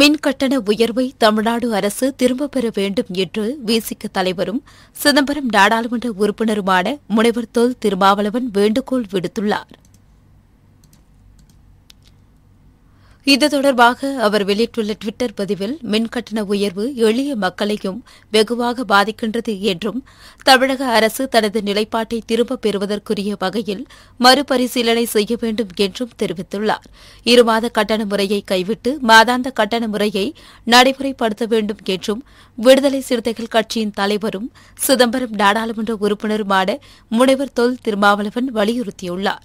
மின் கட்டண உயர்வை தமிழ்நாடு அரசு திரும்பப் பெற வேண்டும் என்று விசிக தலைவரும் சிதம்பரம் நாடாளுமன்ற உறுப்பினருமான முனைவர் தொல் திருமாவளவன் வேண்டுகோள் விடுத்துள்ளாா் இது தொடர்பாக அவர் வெளியிட்டுள்ள டுவிட்டர் பதிவில் மின்கட்டண உயர்வு எளிய மக்களையும் வெகுவாக பாதிக்கின்றது என்றும் தமிழக அரசு தனது நிலைப்பாட்டை திரும்பப் பெறுவதற்குரிய வகையில் மறுபரிசீலனை செய்ய வேண்டும் என்றும் தெரிவித்துள்ளார் இருமாத கட்டண முறையை கைவிட்டு மாதாந்த கட்டண முறையை நடைமுறைப்படுத்த வேண்டும் என்றும் விடுதலை சிறுத்தைகள் கட்சியின் தலைவரும் சிதம்பரம் நாடாளுமன்ற உறுப்பினருமான முனைவர் தொல் திருமாவளவன் வலியுறுத்தியுள்ளார்